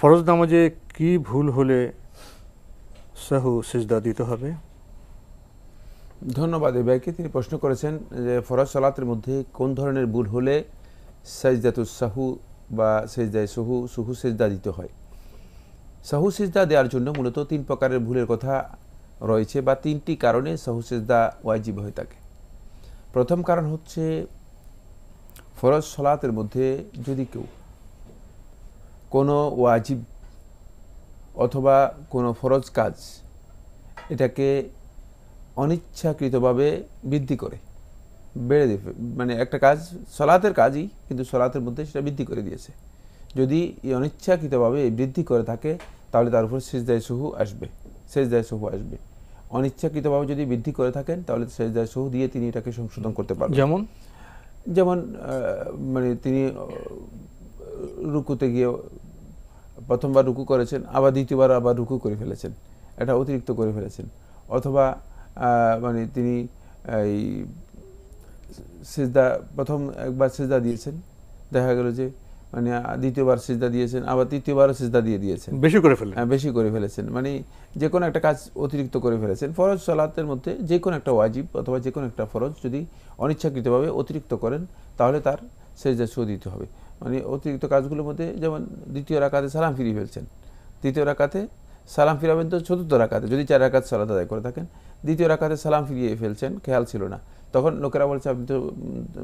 ফরজ নামাজে কি ভুল হলে সাহু সিজদা দিতে হবে ধন্যবাদ এ ব্যাগে তিনি প্রশ্ন করেছেন যে ফরজ সালাতের মধ্যে কোন ধরনের ভুল হলে সাইজদাতুস সাহু বা সেজদায় সহু সুহু সেজদা দিতে হয় সাহু সেজদা দেওয়ার জন্য মূলত তিন প্রকারের ভুলের কথা রয়েছে বা তিনটি কারণে সাহু সেজদা ওয়াজিব হয়ে থাকে প্রথম কারণ হচ্ছে ফরজ সলাতের মধ্যে যদি কেউ কোনো ওয়াজিব অথবা কোনো ফরজ কাজ এটাকে অনিচ্ছাকৃতভাবে বৃদ্ধি করে বেড়ে দেবে মানে একটা কাজ সলাতের কাজই কিন্তু সলাতের মধ্যে সেটা বৃদ্ধি করে দিয়েছে যদি অনিচ্ছাকৃতভাবে বৃদ্ধি করে থাকে তাহলে তার উপর সেজদায় সহু আসবে সেজদায় সহু আসবে অনিচ্ছাকৃতভাবে যদি বৃদ্ধি করে থাকেন তাহলে সেজদায় সহু দিয়ে তিনি এটাকে সংশোধন করতে পারবেন যেমন যেমন মানে তিনি রুকুতে গিয়ে প্রথমবার রুকু করেছেন আবার দ্বিতীয়বার আবার রুকু করে ফেলেছেন এটা অতিরিক্ত করে ফেলেছেন অথবা মানে তিনি এই সেজদা প্রথম একবার সেজদা দিয়েছেন দেখা গেল যে মানে দ্বিতীয়বার সেজদা দিয়েছেন আবার তৃতীয়বারও সেজদা দিয়ে দিয়েছেন বেশি করে হ্যাঁ বেশি করে ফেলেছেন মানে যে কোনো একটা কাজ অতিরিক্ত করে ফেলেছেন ফরজ সালাতের মধ্যে যে কোনো একটা ওয়াজিব অথবা যে কোনো একটা ফরজ যদি অনিচ্ছাকৃতভাবে অতিরিক্ত করেন তাহলে তার সেজদা দিতে হবে মানে অতিরিক্ত কাজগুলোর মধ্যে যেমন দ্বিতীয় রাকাতে সালাম ফিরিয়ে ফেলছেন তৃতীয় রাকাতে সালাম ফিরাবেন তো চতুর্থ রাকাতে যদি চার রাকাত সালাদ আদায় করে থাকেন দ্বিতীয় রাকাতে সালাম ফিরিয়ে ফেলছেন খেয়াল ছিল না তখন লোকেরা বলছে আপনি তো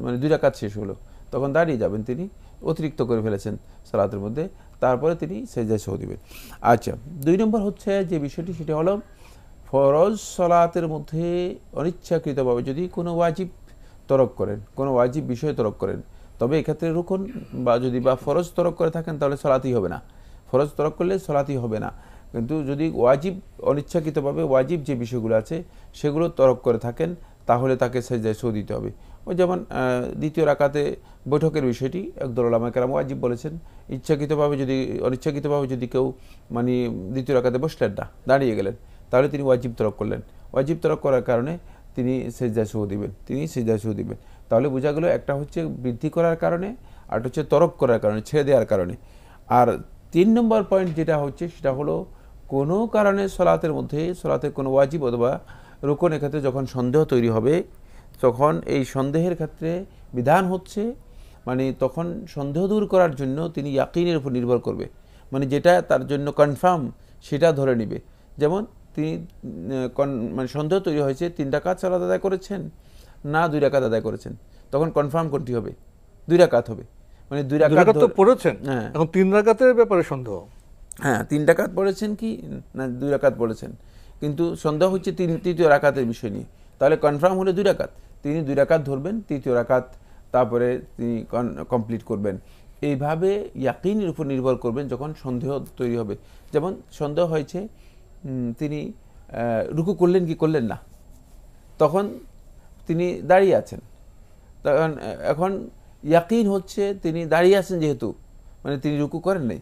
মানে দুই রাকাত শেষ হলো তখন দাঁড়িয়ে যাবেন তিনি অতিরিক্ত করে ফেলেছেন সালাতের মধ্যে তারপরে তিনি সেজা সহ দেবেন আচ্ছা দুই নম্বর হচ্ছে যে বিষয়টি সেটা হলো ফরজ সলাতের মধ্যে অনিচ্ছাকৃতভাবে যদি কোনো ওয়াজিব তরক করেন কোনো ওয়াজিব বিষয় তরক করেন তবে এক্ষেত্রে রুখুন বা যদি বা ফরজ তরক করে থাকেন তাহলে সলাতেই হবে না ফরজ তরক করলে সলাতেই হবে না কিন্তু যদি ওয়াজিব অনিচ্ছাকৃতভাবে ওয়াজিব যে বিষয়গুলো আছে সেগুলো তরক করে থাকেন তাহলে তাকে সেজায় সো দিতে হবে ওই যেমন দ্বিতীয় রাকাতে বৈঠকের বিষয়টি একদল কেরাম ওয়াজিব বলেছেন ইচ্ছাকৃতভাবে যদি অনিচ্ছাকৃতভাবে যদি কেউ মানে দ্বিতীয় রাকাতে বসলেন না দাঁড়িয়ে গেলেন তাহলে তিনি ওয়াজিব তরক করলেন ওয়াজিব তরক করার কারণে তিনি সেজদাসহ দিবেন তিনি সেজদাসহ দিবেন তাহলে বোঝা গেল একটা হচ্ছে বৃদ্ধি করার কারণে আর হচ্ছে তরক করার কারণে ছেড়ে দেওয়ার কারণে আর তিন নম্বর পয়েন্ট যেটা হচ্ছে সেটা হলো কোনো কারণে সলাতের মধ্যে সলাতের কোনো ওয়াজিব অথবা রোকনের ক্ষেত্রে যখন সন্দেহ তৈরি হবে তখন এই সন্দেহের ক্ষেত্রে বিধান হচ্ছে মানে তখন সন্দেহ দূর করার জন্য তিনি ইয়াকিনের উপর নির্ভর করবে মানে যেটা তার জন্য কনফার্ম সেটা ধরে নিবে যেমন তিনি মানে সন্দেহ তৈরি হয়েছে তিন রাকাত সালাদ আদায় করেছেন না দুই রাকাত আদায় করেছেন তখন কনফার্ম কোনটি হবে দুই রাকাত হবে মানে দুই রাকাত তো পড়েছেন হ্যাঁ। এখন তিন রাকাতের ব্যাপারে সন্দেহ হ্যাঁ তিন রাকাত পড়েছেন কি না দুই রাকাত পড়েছেন কিন্তু সন্দেহ হচ্ছে তিন তৃতীয় রাকাতের বিষয় নিয়ে তাহলে কনফার্ম হলে দুই রাকাত তিনি দুই রাকাত ধরবেন তৃতীয় রাকাত তারপরে তিনি কমপ্লিট করবেন এইভাবে ইয়াকিনের উপর নির্ভর করবেন যখন সন্দেহ তৈরি হবে যেমন সন্দেহ হয়েছে তিনি রুকু করলেন কি করলেন না তখন তিনি দাঁড়িয়ে আছেন তখন এখন ইয়াকিন হচ্ছে তিনি দাঁড়িয়ে আছেন যেহেতু মানে তিনি রুকু করেন নাই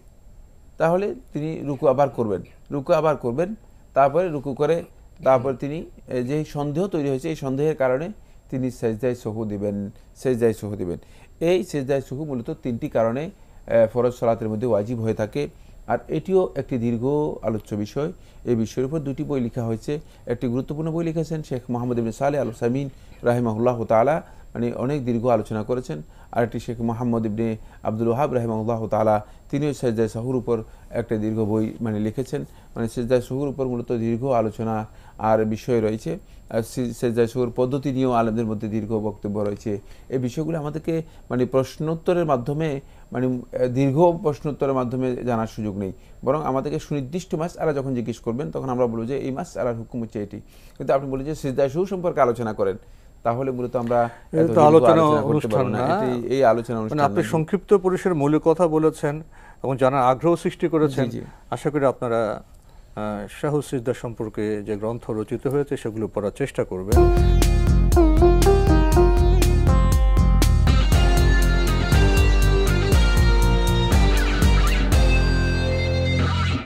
তাহলে তিনি রুকু আবার করবেন রুকু আবার করবেন তারপরে রুকু করে তারপরে তিনি যে সন্দেহ তৈরি হয়েছে এই সন্দেহের কারণে তিনি সেজদায় সহু দিবেন সেজদায় সহু দিবেন এই সেজদায় সহু মূলত তিনটি কারণে ফরজ সলাতের মধ্যে ওয়াজিব হয়ে থাকে আর এটিও একটি দীর্ঘ আলোচ্য বিষয় এই বিষয়ের উপর দুটি বই লেখা হয়েছে একটি গুরুত্বপূর্ণ বই লিখেছেন শেখ মোহাম্মদ ইবিন সালে আল সামিন রাহিমাহুল্লাহ তালা মানে অনেক দীর্ঘ আলোচনা করেছেন আরেকটি শেখ মোহাম্মদ ইবনে আব্দুল ওহাব রহমাল্লাহ তালা তিনিও সেজদায় শহুর উপর একটা দীর্ঘ বই মানে লিখেছেন মানে সেজদায় শহুর উপর মূলত দীর্ঘ আলোচনা আর বিষয় রয়েছে আর সেজদায় শহুর পদ্ধতি নিয়েও আলমদের মধ্যে দীর্ঘ বক্তব্য রয়েছে এই বিষয়গুলো আমাদেরকে মানে প্রশ্নোত্তরের মাধ্যমে মানে দীর্ঘ প্রশ্নোত্তরের মাধ্যমে জানার সুযোগ নেই বরং আমাদেরকে সুনির্দিষ্ট মাস আলা যখন জিজ্ঞেস করবেন তখন আমরা বলবো যে এই মাস আলার হুকুম হচ্ছে এটি কিন্তু আপনি বলি যে সিজদায় শহুর সম্পর্কে আলোচনা করেন তাহলে মূলত আমরা আলোচনা অনুষ্ঠান না এই আলোচনা মানে অনুষ্ঠান আপনি সংক্ষিপ্ত পরিসরের মৌলিক কথা বলেছেন এবং জানার আগ্রহ সৃষ্টি করেছেন আশা করি আপনারা শাহ সিজদা সম্পর্কে যে গ্রন্থ রচিত হয়েছে সেগুলো পড়ার চেষ্টা করবেন